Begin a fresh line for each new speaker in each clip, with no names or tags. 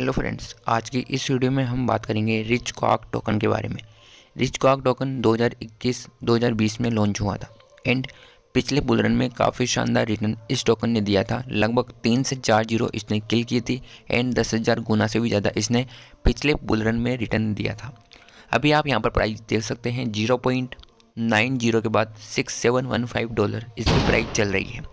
hello friends आज की इस वीडियो में हम बात करेंगे रिच कॉक टोकन के बारे में रिच कॉक टोकन 2021-2020 में लॉन्च हुआ था एंड पिछले बुलरन में काफ़ी शानदार रिटर्न इस टोकन ने दिया था लगभग तीन से चार जीरो इसने किल की थी एंड दस हज़ार गुना से भी ज़्यादा इसने पिछले बुलरन में रिटर्न दिया था अभी आप यहाँ पर प्राइस देख सकते हैं जीरो पॉइंट नाइन जीरो के बाद six seven one five dollar इसकी प्राइस चल रही है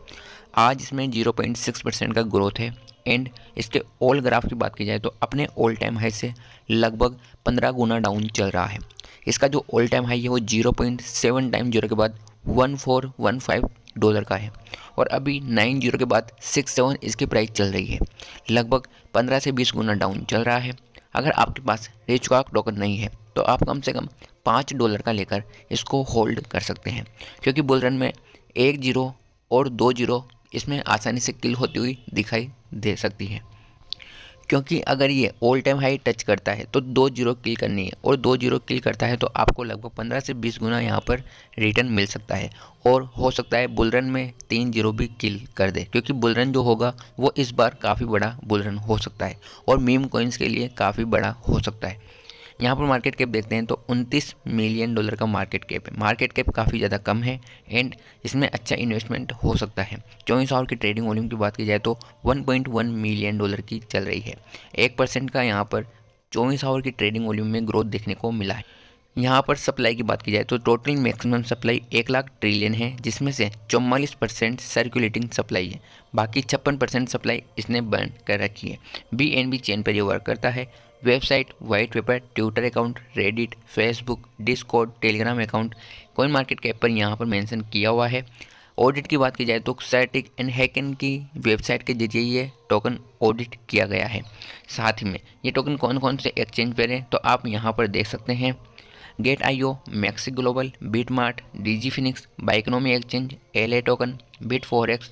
आज इसमें जीरो पॉइंट सिक्स परसेंट का ग्रोथ है एंड इसके ऑल ग्राफ की बात की जाए तो अपने ऑल टाइम हाई से लगभग पंद्रह गुना डाउन चल रहा है इसका जो ऑल टाइम हाई है वो zero point seven time zero के बाद one four one five dollar का है और अभी नाइन जीरो के बाद सिक्स सेवन इसकी प्राइस चल रही है लगभग पंद्रह से बीस गुना डाउन चल रहा है अगर आपके पास रिच कॉक टोकन नहीं है तो आप कम से कम पाँच डॉलर का लेकर इसको होल्ड कर सकते हैं क्योंकि बुलरन में एक जीरो और दो जीरो इसमें आसानी से किल होती हुई दिखाई दे सकती है क्योंकि अगर ये ऑल टाइम हाई टच करता है तो दो जीरो किल करनी है और दो जीरो किल करता है तो आपको लगभग पंद्रह से बीस गुना यहाँ पर रिटर्न मिल सकता है और हो सकता है बुलरन में तीन जीरो भी किल कर दे क्योंकि बुलरन जो होगा वो इस बार काफ़ी बड़ा बुलरन हो सकता है और मीम कोइंस के लिए काफ़ी बड़ा हो सकता है यहाँ पर मार्केट कैप देखते हैं तो उनतीस मिलियन डॉलर का मार्केट कैप है मार्केट कैप काफ़ी ज़्यादा कम है एंड इसमें अच्छा इन्वेस्टमेंट हो सकता है चौबीस आवर की ट्रेडिंग वॉल्यूम की बात की जाए तो 1.1 मिलियन डॉलर की चल रही है एक परसेंट का यहाँ पर चौबीस आवर की ट्रेडिंग वॉल्यूम में ग्रोथ देखने को मिला है यहाँ पर सप्लाई की बात की जाए तो टोटल मैक्सिमम सप्लाई एक लाख ट्रिलियन है जिसमें से चौवालीस परसेंट सर्कुलेटिंग सप्लाई है बाकी छप्पन परसेंट सप्लाई इसने बंद कर रखी है बी एंड बी चेन पर यह वर्क करता है website white paper Twitter account Reddit Facebook Discord Telegram account coin market cap पर यहाँ पर मैंसन किया हुआ है ऑडिट की बात की जाए तो सर्टिक एंड हैकन की वेबसाइट के जरिए ये टोकन ऑडिट किया गया है साथ ही में ये टोकन कौन कौन से एक्सचेंज पर है तो आप यहाँ पर देख सकते हैं Gate IO MEXC global BitMart DigiFinex Biconomy exchange L A token BitForex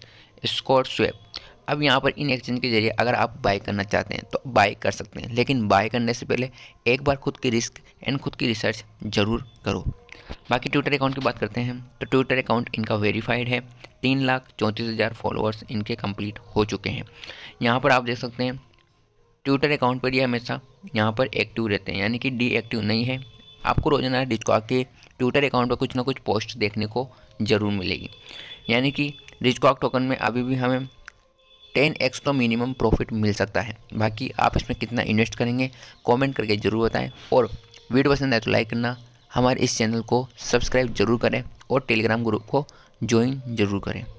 स्कॉट स्वेप अब यहाँ पर इन एक्सचेंज के जरिए अगर आप बाय करना चाहते हैं तो बाय कर सकते हैं लेकिन बाय करने से पहले एक बार खुद की रिस्क एंड खुद की रिसर्च जरूर करो बाकी ट्विटर अकाउंट की बात करते हैं तो ट्विटर अकाउंट इनका वेरीफाइड है तीन लाख चौंतीस हज़ार फॉलोअर्स इनके कंप्लीट हो चुके हैं यहाँ पर आप देख सकते हैं ट्विटर अकाउंट पर ये हमेशा यहाँ पर एक्टिव रहते हैं यानी कि डीएक्टिव नहीं है आपको रोजाना डिस्कॉक के ट्विटर अकाउंट पर कुछ ना कुछ पोस्ट देखने को ज़रूर मिलेगी यानी कि डिस्कॉक टोकन में अभी भी हमें टेन एक्स तो मिनिमम प्रॉफिट मिल सकता है बाकी आप इसमें कितना इन्वेस्ट करेंगे कमेंट करके ज़रूर बताएं और वीडियो पसंद आए तो लाइक करना हमारे इस चैनल को सब्सक्राइब जरूर करें और टेलीग्राम ग्रुप को ज्वाइन जरूर करें